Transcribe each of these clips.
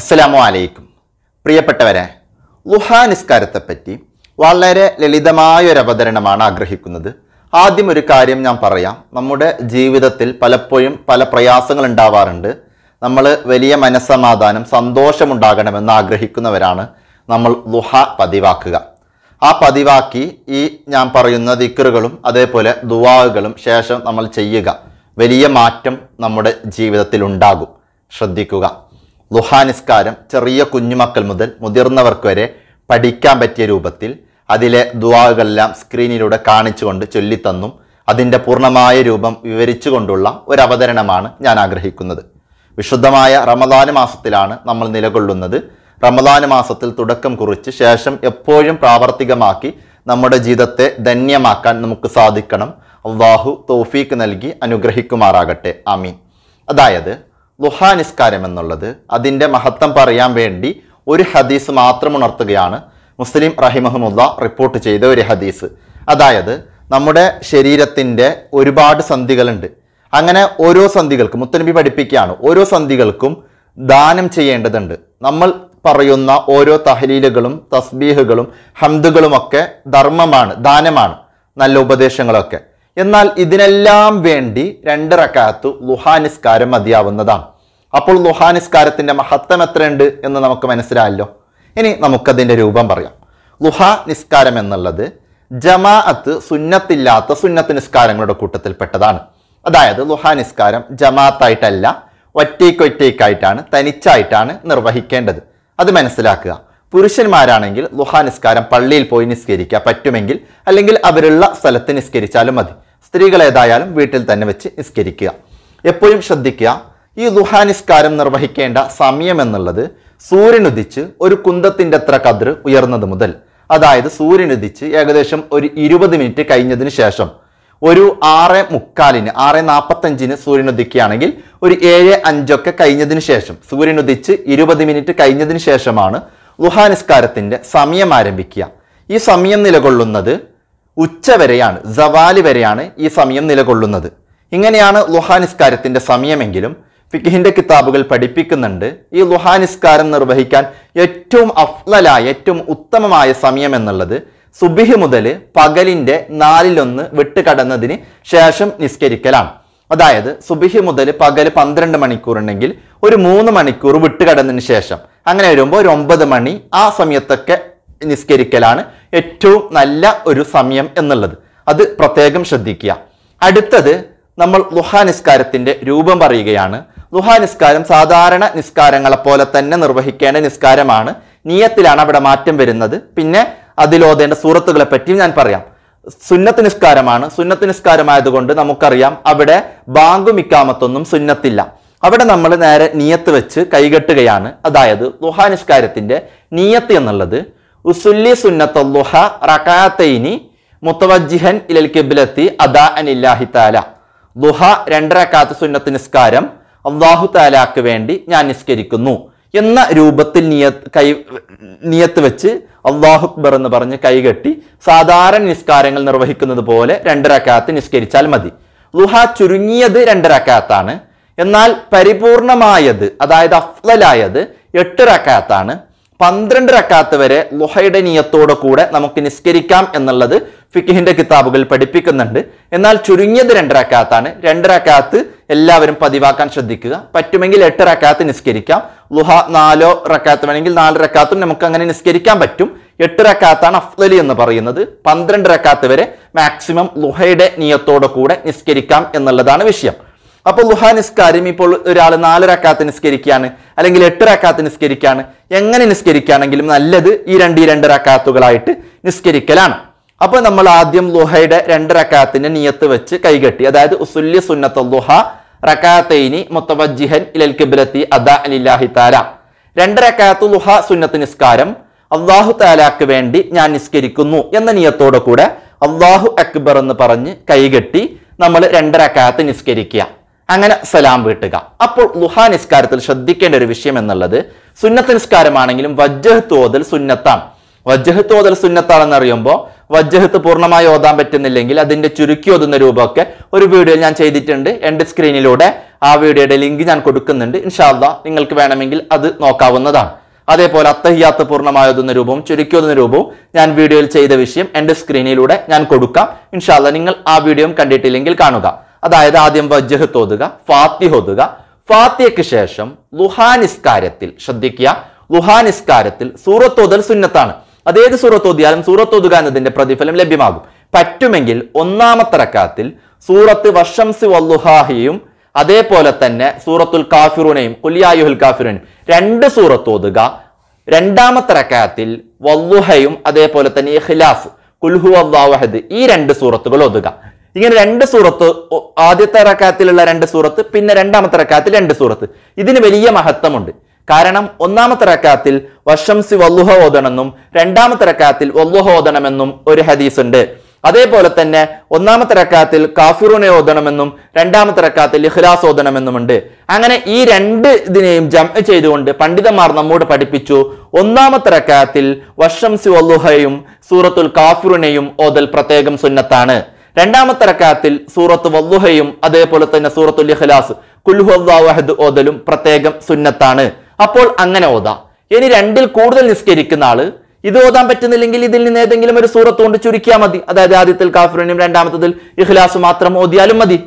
അസ്സലാമു അലൈക്കും പ്രിയപ്പെട്ടവരെ ലുഹാ നിസ്കാരത്തെപ്പറ്റി വളരെ ലളിതമായൊരു അവതരണമാണ് ആഗ്രഹിക്കുന്നത് ആദ്യം ഒരു കാര്യം ഞാൻ പറയാം നമ്മുടെ ജീവിതത്തിൽ പലപ്പോഴും പല പ്രയാസങ്ങൾ ഉണ്ടാവാറുണ്ട് നമ്മൾ വലിയ മനസ്സമാധാനം സന്തോഷമുണ്ടാകണമെന്ന് ആഗ്രഹിക്കുന്നവരാണ് നമ്മൾ ദുഹ പതിവാക്കുക ആ പതിവാക്കി ഈ ഞാൻ പറയുന്ന ദിക്കറുകളും അതേപോലെ ദുവാകളും ശേഷം നമ്മൾ ചെയ്യുക വലിയ മാറ്റം നമ്മുടെ ജീവിതത്തിൽ ഉണ്ടാകും ശ്രദ്ധിക്കുക ലുഹാനിസ്കാരം ചെറിയ കുഞ്ഞുമക്കൾ മുതൽ മുതിർന്നവർക്ക് വരെ പഠിക്കാൻ പറ്റിയ രൂപത്തിൽ അതിലെ ദുവാകളെല്ലാം സ്ക്രീനിലൂടെ കാണിച്ചുകൊണ്ട് ചൊല്ലിത്തന്നും അതിൻ്റെ പൂർണ്ണമായ രൂപം വിവരിച്ചുകൊണ്ടുള്ള ഒരു അവതരണമാണ് ഞാൻ ആഗ്രഹിക്കുന്നത് വിശുദ്ധമായ റമദാൻ മാസത്തിലാണ് നമ്മൾ നിലകൊള്ളുന്നത് റമദാൻ മാസത്തിൽ തുടക്കം കുറിച്ച് ശേഷം എപ്പോഴും പ്രാവർത്തികമാക്കി നമ്മുടെ ജീവിതത്തെ ധന്യമാക്കാൻ നമുക്ക് സാധിക്കണം അള്ളാഹു തോഫീക്ക് നൽകി അനുഗ്രഹിക്കുമാറാകട്ടെ ആമീൻ അതായത് ദുഹാനിസ്കാരം എന്നുള്ളത് അതിൻ്റെ മഹത്വം പറയാൻ വേണ്ടി ഒരു ഹദീസ് മാത്രം ഉണർത്തുകയാണ് മുസ്ലിം റഹിമഹമുല്ല റിപ്പോർട്ട് ചെയ്ത ഒരു ഹദീസ് അതായത് നമ്മുടെ ശരീരത്തിൻ്റെ ഒരുപാട് സന്ധികളുണ്ട് അങ്ങനെ ഓരോ സന്ധികൾക്കും മുത്തനബി പഠിപ്പിക്കുകയാണ് ഓരോ സന്ധികൾക്കും ദാനം ചെയ്യേണ്ടതുണ്ട് നമ്മൾ പറയുന്ന ഓരോ തഹലീലുകളും തസ്ബീഹുകളും ഹംദുകളുമൊക്കെ ധർമ്മമാണ് ദാനമാണ് നല്ല ഉപദേശങ്ങളൊക്കെ എന്നാൽ ഇതിനെല്ലാം വേണ്ടി രണ്ട് റക്കാത്തു ലുഹാനിസ്കാരം മതിയാവുന്നതാണ് അപ്പോൾ ലുഹാനിസ്കാരത്തിൻ്റെ മഹത്വം എത്രയുണ്ട് എന്ന് നമുക്ക് മനസ്സിലായല്ലോ ഇനി നമുക്കതിൻ്റെ രൂപം പറയാം ലുഹാ നിസ്കാരം എന്നുള്ളത് ജമാഅത്ത് സുന്നത്തില്ലാത്ത സുന്നത്ത് നിസ്കാരങ്ങളുടെ കൂട്ടത്തിൽപ്പെട്ടതാണ് അതായത് ലുഹാ നിസ്കാരം ജമാഅത്തായിട്ടല്ല ഒറ്റയ്ക്കൊറ്റയ്ക്കായിട്ടാണ് തനിച്ചായിട്ടാണ് നിർവഹിക്കേണ്ടത് അത് മനസ്സിലാക്കുക പുരുഷന്മാരാണെങ്കിൽ ലുഹാ നിസ്കാരം പള്ളിയിൽ പോയി നിസ്കരിക്കുക പറ്റുമെങ്കിൽ അല്ലെങ്കിൽ അവരുള്ള സ്ഥലത്ത് നിസ്കരിച്ചാലും മതി സ്ത്രീകളേതായാലും വീട്ടിൽ തന്നെ വെച്ച് നിസ്കരിക്കുക എപ്പോഴും ശ്രദ്ധിക്കുക ഈ ലുഹാ നിസ്കാരം നിർവഹിക്കേണ്ട സമയം എന്നുള്ളത് സൂര്യനുദിച്ച് ഒരു കുന്തത്തിൻ്റെ അത്ര കതിർ ഉയർന്നത് മുതൽ അതായത് സൂര്യനുദിച്ച് ഏകദേശം ഒരു ഇരുപത് മിനിറ്റ് കഴിഞ്ഞതിന് ശേഷം ഒരു ആറ് മുക്കാലിന് ആറ് നാൽപ്പത്തഞ്ചിന് സൂര്യനുദിക്കുകയാണെങ്കിൽ ഒരു ഏഴ് അഞ്ചൊക്കെ കഴിഞ്ഞതിന് ശേഷം സൂര്യനുദിച്ച് ഇരുപത് മിനിറ്റ് കഴിഞ്ഞതിന് ശേഷമാണ് ലുഹാനിസ്കാരത്തിൻ്റെ സമയം ആരംഭിക്കുക ഈ സമയം നിലകൊള്ളുന്നത് ഉച്ച വരെയാണ് ജവാലി വരെയാണ് ഈ സമയം നിലകൊള്ളുന്നത് ഇങ്ങനെയാണ് ലുഹാനിസ്കാരത്തിൻ്റെ സമയമെങ്കിലും ഫിഖിൻ്റെ കിതാബുകൾ പഠിപ്പിക്കുന്നുണ്ട് ഈ ലുഹാനിസ്കാരം നിർവഹിക്കാൻ ഏറ്റവും അഫ്ലലായ ഏറ്റവും ഉത്തമമായ സമയം എന്നുള്ളത് സുബിഹ് മുതൽ പകലിൻ്റെ നാലിലൊന്ന് വിട്ടുകടന്നതിന് ശേഷം നിസ്കരിക്കലാണ് അതായത് സുബിഹി മുതൽ പകൽ പന്ത്രണ്ട് മണിക്കൂർ ഉണ്ടെങ്കിൽ ഒരു മൂന്ന് മണിക്കൂർ വിട്ടുകടന്നതിന് ശേഷം അങ്ങനെ വരുമ്പോൾ ഒരു ഒമ്പത് മണി ആ സമയത്തൊക്കെ നിസ്കരിക്കലാണ് ഏറ്റവും നല്ല ഒരു സമയം എന്നുള്ളത് അത് പ്രത്യേകം ശ്രദ്ധിക്കുക അടുത്തത് നമ്മൾ ലുഹാ നിസ്കാരത്തിൻ്റെ രൂപം പറയുകയാണ് ലുഹാ നിസ്കാരം സാധാരണ നിസ്കാരങ്ങളെ പോലെ തന്നെ നിർവഹിക്കേണ്ട നിസ്കാരമാണ് നീയത്തിലാണ് അവിടെ മാറ്റം വരുന്നത് പിന്നെ അതിലോതേണ്ട സൂറത്തുകളെ പറ്റിയും ഞാൻ പറയാം സുന്നത്ത് നിസ്കാരമാണ് സുന്നത്ത് നിസ്കാരമായതുകൊണ്ട് നമുക്കറിയാം അവിടെ ബാങ്കും മിക്കാമത്തൊന്നും സുന്നത്തില്ല അവിടെ നമ്മൾ നേരെ നീയത്ത് വെച്ച് കൈകെട്ടുകയാണ് അതായത് ലുഹ നിസ്കാരത്തിന്റെ നീയത്ത് എന്നുള്ളത് ഉസുല്ലി സുന്നത്ത് ലുഹ റക്കാത്തൈനി മുത്തവജിഹൻ ഇലൽ കിബിലത്തി അദാ അൻ ഇല്ലാഹി താല ദുഹ രണ്ടരക്കാത്ത സുന്നത്ത് നിസ്കാരം അള്ളാഹു താലാക്ക് വേണ്ടി ഞാൻ നിസ്കരിക്കുന്നു എന്ന രൂപത്തിൽ നിയ കൈ നിയത്ത് വെച്ച് അള്ളാഹു അക്ബർ എന്ന് പറഞ്ഞ് കൈകെട്ടി സാധാരണ നിസ്കാരങ്ങൾ നിർവഹിക്കുന്നത് പോലെ രണ്ടരക്കാത്ത് നിസ്കരിച്ചാൽ മതി ലുഹ ചുരുങ്ങിയത് രണ്ടരക്കാത്താണ് എന്നാൽ പരിപൂർണമായത് അതായത് അഫ്ലലായത് എട്ട് റക്കാത്താണ് പന്ത്രണ്ട് റക്കാത്ത് വരെ ലുഹയുടെ നിയത്തോടെ കൂടെ നമുക്ക് നിസ്കരിക്കാം എന്നുള്ളത് ഫിഖിഹിന്റെ കിതാബുകൾ പഠിപ്പിക്കുന്നുണ്ട് എന്നാൽ ചുരുങ്ങിയത് രണ്ടരക്കാത്താണ് രണ്ടരക്കാത്ത് എല്ലാവരും പതിവാക്കാൻ ശ്രദ്ധിക്കുക പറ്റുമെങ്കിൽ എട്ട് റക്കാത്ത് നിസ്കരിക്കാം ലുഹ നാലോ റക്കാത്ത് വേണമെങ്കിൽ നാല് റക്കാത്തും നമുക്ക് അങ്ങനെ നിസ്കരിക്കാൻ പറ്റും എട്ട് റക്കാത്താണ് അഫ്ലലി എന്ന് പറയുന്നത് പന്ത്രണ്ട് റക്കാത്ത് വരെ മാക്സിമം ലുഹയുടെ നിയത്തോടു കൂടെ നിസ്കരിക്കാം എന്നുള്ളതാണ് വിഷയം അപ്പോൾ ലുഹ നിസ്കാരം ഇപ്പോൾ ഒരാൾ നാല് റക്കാത്ത് നിസ്കരിക്കുകയാണ് അല്ലെങ്കിൽ എട്ട് റക്കാത്ത് നിസ്കരിക്കുകയാണ് എങ്ങനെ നിസ്കരിക്കുകയാണെങ്കിലും നല്ലത് ഈ രണ്ട് ഈ രണ്ട് റക്കാത്തുകളായിട്ട് നിസ്കരിക്കലാണ് അപ്പോൾ നമ്മൾ ആദ്യം ലുഹയുടെ രണ്ട് റക്കാത്തിൻ്റെ നിയത്ത് വെച്ച് കൈകെട്ടി അതായത് ഉസുല്ലി സുന്നത്ത് ലുഹ റക്കാത്തൈനി മുത്തവജിഹൻ ഇലൽ കിബിലത്തി അദാ താല രണ്ട് റക്കാത്തു ലുഹ സുന്നത്ത് നിസ്കാരം അള്ളാഹു താലാക്ക് വേണ്ടി ഞാൻ നിസ്കരിക്കുന്നു എന്ന നിയത്തോടു കൂടെ അള്ളാഹു അക്ബർ എന്ന് പറഞ്ഞ് കൈകെട്ടി നമ്മൾ രണ്ട് നിസ്കരിക്കുക അങ്ങനെ സലാം വീട്ടുക അപ്പോൾ ലുഹ നിസ്കാരത്തിൽ ശ്രദ്ധിക്കേണ്ട ഒരു വിഷയം എന്നുള്ളത് സുന്നത്ത് നിസ്കാരമാണെങ്കിലും വജ്ജഹ് തോതൽ സുന്നത്താണ് വജ്ജഹ് തോതൽ സുന്നത്താണെന്ന് അറിയുമ്പോൾ വജ്ജഹത്ത് പൂർണ്ണമായി ഓതാൻ പറ്റുന്നില്ലെങ്കിൽ അതിന്റെ ചുരുക്കി ഓതുന്ന രൂപമൊക്കെ ഒരു വീഡിയോ ഞാൻ ചെയ്തിട്ടുണ്ട് എൻ്റെ സ്ക്രീനിലൂടെ ആ വീഡിയോയുടെ ലിങ്ക് ഞാൻ കൊടുക്കുന്നുണ്ട് ഇൻഷാല്ല നിങ്ങൾക്ക് വേണമെങ്കിൽ അത് നോക്കാവുന്നതാണ് അതേപോലെ അത്തഹിയാത്ത് പൂർണ്ണമായ ഓതുന്ന രൂപവും ചുരുക്കി ഓതുന്ന രൂപവും ഞാൻ വീഡിയോയിൽ ചെയ്ത വിഷയം എൻ്റെ സ്ക്രീനിലൂടെ ഞാൻ കൊടുക്കാം ഇൻഷാല്ല നിങ്ങൾ ആ വീഡിയോയും കണ്ടിട്ടില്ലെങ്കിൽ കാണുക അതായത് ആദ്യം വജ്ജഹത്ത് ഓതുക ഫാത്തി ഓതുക ഫാത്തിയയ്ക്ക് ശേഷം ലുഹാനിസ്കാരത്തിൽ ശ്രദ്ധിക്കുക ലുഹാനിസ്കാരത്തിൽ സൂറത്തോതൽ സുന്നത്താണ് അതേത് സൂറത്ത് ഓതിയാലും സൂറത്ത് എന്നതിന്റെ പ്രതിഫലം ലഭ്യമാകും പറ്റുമെങ്കിൽ ഒന്നാമത്തെ റക്കാത്തിൽ സൂറത്ത് വർഷംസി വല്ലുഹാഹിയും അതേപോലെ തന്നെ സൂറത്തുൽ കാഫിറൂനെയും കുല്യായുഹുൽ കാഫിറൂനെയും രണ്ട് സൂറത്തോതുക ഓതുക രണ്ടാമത്തെ റക്കാത്തിൽ വല്ലുഹയും അതേപോലെ തന്നെ ഖിലാഫ് കുൽഹു അള്ളാഹദ് ഈ രണ്ട് സൂറത്തുകൾ ഒതുക ഇങ്ങനെ രണ്ട് സൂറത്ത് ആദ്യത്തെ റക്കാത്തിലുള്ള രണ്ട് സൂറത്ത് പിന്നെ രണ്ടാമത്തെ റക്കാത്തിൽ രണ്ട് സൂറത്ത് ഇതിന് വലിയ മഹത്വമുണ്ട് കാരണം ഒന്നാമത്തെ റക്കാത്തിൽ വഷംസി വല്ലുഹ ഓതണമെന്നും രണ്ടാമത്തെ റക്കാത്തിൽ വല്ലുഹ ഓതണമെന്നും ഒരു ഹദീസ് ഉണ്ട് അതേപോലെ തന്നെ ഒന്നാമത്തെ റക്കാത്തിൽ കാഫിറൂനെ ഓതണമെന്നും രണ്ടാമത്തെ റക്കാത്തിൽ ഇഖ്ലാസ് ഓതണമെന്നുമുണ്ട് അങ്ങനെ ഈ രണ്ട് ഇതിനെയും ജം ചെയ്തുകൊണ്ട് പണ്ഡിതന്മാർ നമ്മോട് പഠിപ്പിച്ചു ഒന്നാമത്തെ റക്കാത്തിൽ വഷംസി വല്ലുഹയും സൂറത്തുൽ കാഫിറുനെയും ഓതൽ പ്രത്യേകം സുന്നത്താണ് രണ്ടാമത്തെ റക്കാത്തിൽ സൂറത്ത് വല്ലുഹയും അതേപോലെ തന്നെ സൂറത്തുൽ ഇഖ്ലാസ് കുൽഹു ഓതലും പ്രത്യേകം സുന്നത്താണ് അപ്പോൾ അങ്ങനെ ഓതാ ഇനി രണ്ടിൽ കൂടുതൽ നിസ്കരിക്കുന്ന ആള് ഇത് ഓതാൻ പറ്റുന്നില്ലെങ്കിൽ ഇതിൽ നിന്ന് ഏതെങ്കിലും ഒരു സൂറത്ത് കൊണ്ട് ചുരുക്കിയാൽ മതി അതായത് ആദ്യത്തിൽ കാഫറിനും രണ്ടാമത്തതിൽ ഇഖ്ലാസ് മാത്രം ഓതിയാലും മതി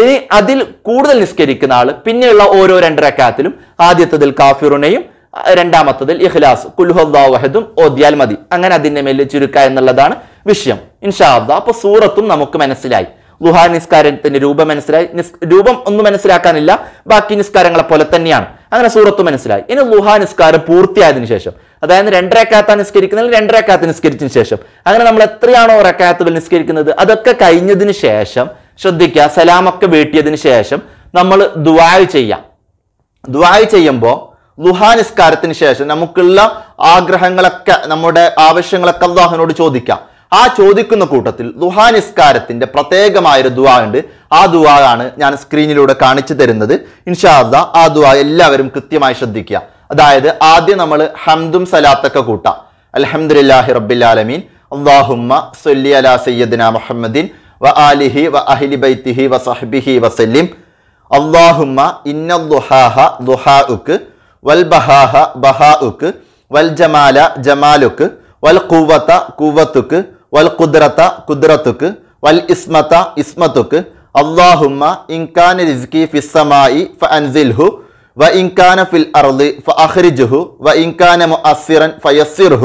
ഇനി അതിൽ കൂടുതൽ നിസ്കരിക്കുന്ന ആള് പിന്നെയുള്ള ഓരോ രണ്ടരക്കാലത്തിലും ആദ്യത്തതിൽ കാഫിറുനെയും രണ്ടാമത്തതിൽ ഇഹ്ലാസ് കുൽഹുദ്ദാഹദും ഓതിയാൽ മതി അങ്ങനെ അതിന്റെ മേലിൽ ചുരുക്ക എന്നുള്ളതാണ് വിഷയം ഇൻഷാദ അപ്പൊ സൂറത്തും നമുക്ക് മനസ്സിലായി ഗുഹാ നിസ്കാരത്തിന്റെ രൂപം മനസ്സിലായി രൂപം ഒന്നും മനസ്സിലാക്കാനില്ല ബാക്കി നിസ്കാരങ്ങളെ പോലെ തന്നെയാണ് അങ്ങനെ സൂറത്ത് മനസ്സിലായി ഇനി ലുഹാ നിസ്കാരം പൂർത്തിയായതിനു ശേഷം അതായത് രണ്ടരക്കാത്ത നിസ്കരിക്കുന്നതിൽ രണ്ടരക്കാത്ത നിസ്കരിച്ചതിന് ശേഷം അങ്ങനെ നമ്മൾ എത്രയാണോ റക്കാത്തുകൾ നിസ്കരിക്കുന്നത് അതൊക്കെ കഴിഞ്ഞതിന് ശേഷം ശ്രദ്ധിക്കുക സലാമൊക്കെ വീട്ടിയതിന് ശേഷം നമ്മൾ ദുവായ് ചെയ്യാം ദുവായ് ചെയ്യുമ്പോൾ ലുഹാ നിസ്കാരത്തിന് ശേഷം നമുക്കുള്ള ആഗ്രഹങ്ങളൊക്കെ നമ്മുടെ ആവശ്യങ്ങളൊക്കെ അള്ളാഹുനോട് ചോദിക്കാം ആ ചോദിക്കുന്ന കൂട്ടത്തിൽ ദുഹാ നിസ്കാരത്തിന്റെ പ്രത്യേകമായൊരു ദുവാ ഉണ്ട് ആ ദുവാ ആണ് ഞാൻ സ്ക്രീനിലൂടെ കാണിച്ചു തരുന്നത് ഇൻഷാദ ആ ദുവാ എല്ലാവരും കൃത്യമായി ശ്രദ്ധിക്കുക അതായത് ആദ്യം നമ്മൾ ഹംദും സലാത്തൊക്കെ കൂട്ടാം അലഹമുല്ലാഹി റബ്ബിലാലമീൻ അള്ളാഹുമ്മ സൊല്ലി അലാ സയ്യദിന മുഹമ്മദീൻ വ ആലിഹി വ അഹ്ലി ബൈത്തിഹി വ സഹബിഹി വസല്ലിം അള്ളാഹുമ്മ ഇന്ന ദുഹാഹ ദുഹാ ഉക്ക് വൽ ബഹാഹ ബഹാ ഉക്ക് വൽ ജമാല ജമാലുക്ക് വൽ കൂവത്ത കൂവത്തുക്ക് والقدرة قدرتك والإسمة إسمتك اللهم إن كان رزقي في السماء فأنزله وإن كان في الأرض فأخرجه وإن كان مؤثرا فيسره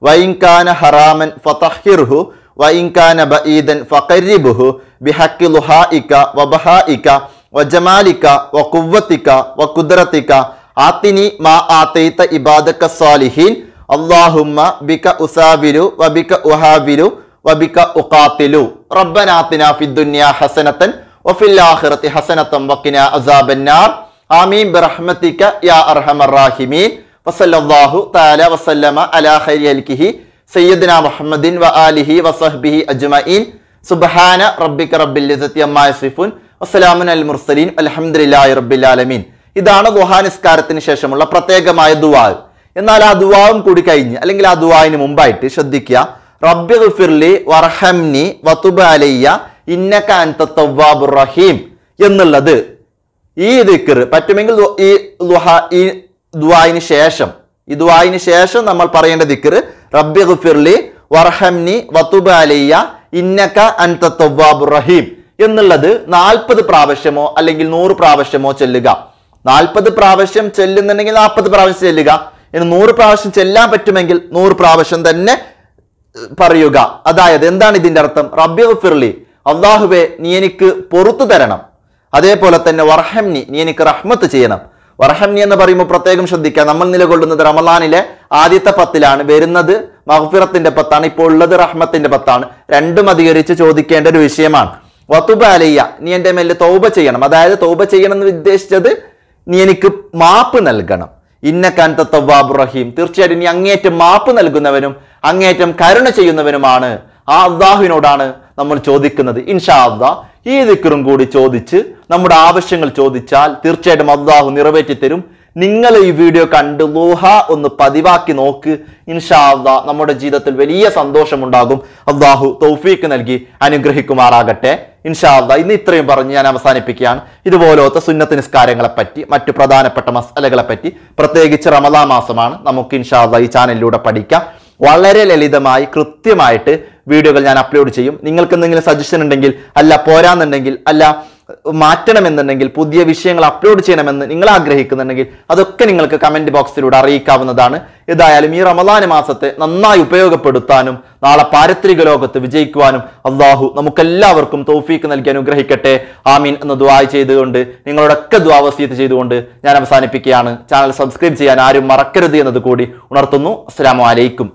وإن كان حراما فطهره وإن كان بعيدا فقربه بحق لحائك وبهائك وجمالك وقوتك وقدرتك أعطني ما أعطيت عبادك الصالحين അള്ളാഹുമ്മ ബിക ഉസാബിലു വബിക ഉഹാബിലു വബിക ഉഖാത്തിലു റബ്ബനാത്തിന ഫിദ്ദുന്യ ഹസനത്തൻ വഫിൽ ആഖിറത്തി ഹസനത്തൻ വഖിന അസാബന്നാർ ആമീൻ ബിറഹ്മതിക യാ അർഹമർ റാഹിമീൻ വസല്ലല്ലാഹു തആല വസല്ലമ അലാ ഖൈരി അൽകിഹി സയ്യിദ്ന മുഹമ്മദിൻ വ ആലിഹി വസഹ്ബിഹി അജ്മഈൻ സുബ്ഹാന റബ്ബിക റബ്ബിൽ ഇസ്സത്തി അമ്മാ യസിഫൂൻ വസ്സലാമുൻ അൽ മുർസലീൻ അൽഹംദുലില്ലാഹി റബ്ബിൽ ആലമീൻ ഇതാണ് ദുഹാ നിസ്കാരത്തിന് ശേഷമുള്ള പ്രത്യേകമായ ദുവാ എന്നാൽ ആ ദുവാവും കൂടി കഴിഞ്ഞ് അല്ലെങ്കിൽ ആ ദുവാവിന് മുമ്പായിട്ട് ശ്രദ്ധിക്കുക റബ്ബി ഗുഫിർലി വർഹംനി വത്തുബ അലയ്യ ഇന്നക്ക അൻത റഹീം എന്നുള്ളത് ഈ ദിക്കർ പറ്റുമെങ്കിൽ ഈ ദുഹ ഈ ദുവായിന് ശേഷം ഈ ദുവായിന് ശേഷം നമ്മൾ പറയേണ്ട ദിക്കർ റബ്ബി ഗുഫിർലി വർഹംനി വത്തുബ അലയ്യ ഇന്നക്ക അൻത റഹീം എന്നുള്ളത് നാൽപ്പത് പ്രാവശ്യമോ അല്ലെങ്കിൽ നൂറ് പ്രാവശ്യമോ ചെല്ലുക നാൽപ്പത് പ്രാവശ്യം ചെല്ലുന്നുണ്ടെങ്കിൽ നാൽപ്പത് പ്രാവശ്യം ചെല്ലുക ഇനി നൂറ് പ്രാവശ്യം ചെല്ലാൻ പറ്റുമെങ്കിൽ നൂറ് പ്രാവശ്യം തന്നെ പറയുക അതായത് എന്താണ് ഇതിൻ്റെ അർത്ഥം റബ്ബി ഫിർലി നീ എനിക്ക് പൊറത്തു തരണം അതേപോലെ തന്നെ വർഹംനി നീ എനിക്ക് റഹ്മത്ത് ചെയ്യണം വർഹംനി എന്ന് പറയുമ്പോൾ പ്രത്യേകം ശ്രദ്ധിക്കുക നമ്മൾ നിലകൊള്ളുന്നത് റമലാനിലെ ആദ്യത്തെ പത്തിലാണ് വരുന്നത് മഹ്ഫിറത്തിന്റെ പത്താണ് ഇപ്പോൾ ഉള്ളത് റഹ്മത്തിന്റെ പത്താണ് രണ്ടും അധികരിച്ച് ചോദിക്കേണ്ട ഒരു വിഷയമാണ് വത്തുബ അലയ്യ നീ എൻ്റെ മേലിൽ തൗബ ചെയ്യണം അതായത് തൗബ ചെയ്യണം എന്ന് ഉദ്ദേശിച്ചത് നീ എനിക്ക് മാപ്പ് നൽകണം ഇന്നക്കാൻ തത്തവാബ് റഹീം തീർച്ചയായിട്ടും ഇനി അങ്ങേറ്റം മാപ്പ് നൽകുന്നവനും അങ്ങേറ്റം കരുണ ചെയ്യുന്നവനുമാണ് ആ അള്ളാഹുവിനോടാണ് നമ്മൾ ചോദിക്കുന്നത് ഇൻഷാ അള്ളാ ഈ ദിക്കറും കൂടി ചോദിച്ച് നമ്മുടെ ആവശ്യങ്ങൾ ചോദിച്ചാൽ തീർച്ചയായിട്ടും അള്ളാഹു നിറവേറ്റി തരും നിങ്ങൾ ഈ വീഡിയോ കണ്ട് ലൂഹ ഒന്ന് പതിവാക്കി നോക്ക് ഇൻഷാദ നമ്മുടെ ജീവിതത്തിൽ വലിയ സന്തോഷമുണ്ടാകും അള്ളാഹു തൗഫീക്ക് നൽകി അനുഗ്രഹിക്കുമാറാകട്ടെ ഇൻഷാദ ഇന്ന് ഇത്രയും പറഞ്ഞ് ഞാൻ അവസാനിപ്പിക്കുകയാണ് ഇതുപോലത്തെ സുന്നത്ത് നിസ്കാരങ്ങളെപ്പറ്റി മറ്റു പ്രധാനപ്പെട്ട മസലകളെപ്പറ്റി പ്രത്യേകിച്ച് റമദാ മാസമാണ് നമുക്ക് ഇൻഷാദ ഈ ചാനലിലൂടെ പഠിക്കാം വളരെ ലളിതമായി കൃത്യമായിട്ട് വീഡിയോകൾ ഞാൻ അപ്ലോഡ് ചെയ്യും നിങ്ങൾക്ക് എന്തെങ്കിലും സജഷൻ ഉണ്ടെങ്കിൽ അല്ല പോരാന്നുണ്ടെങ്കിൽ അല്ല മാറ്റണമെന്നുണ്ടെങ്കിൽ പുതിയ വിഷയങ്ങൾ അപ്ലോഡ് ചെയ്യണമെന്ന് നിങ്ങൾ ആഗ്രഹിക്കുന്നുണ്ടെങ്കിൽ അതൊക്കെ നിങ്ങൾക്ക് കമൻറ്റ് ബോക്സിലൂടെ അറിയിക്കാവുന്നതാണ് ഏതായാലും ഈ റമദാന മാസത്തെ നന്നായി ഉപയോഗപ്പെടുത്താനും നാളെ പാരത്രിക ലോകത്ത് വിജയിക്കുവാനും അള്ളാഹു നമുക്കെല്ലാവർക്കും തോഫീക്ക് നൽകി അനുഗ്രഹിക്കട്ടെ ആമീൻ എന്ന് ദ്വായ ചെയ്തുകൊണ്ട് നിങ്ങളോടൊക്കെ ദ്വാവസ്യത്ത് ചെയ്തുകൊണ്ട് ഞാൻ അവസാനിപ്പിക്കുകയാണ് ചാനൽ സബ്സ്ക്രൈബ് ചെയ്യാൻ ആരും മറക്കരുത് എന്നത് കൂടി ഉണർത്തുന്നു അസ്സാം വലൈക്കും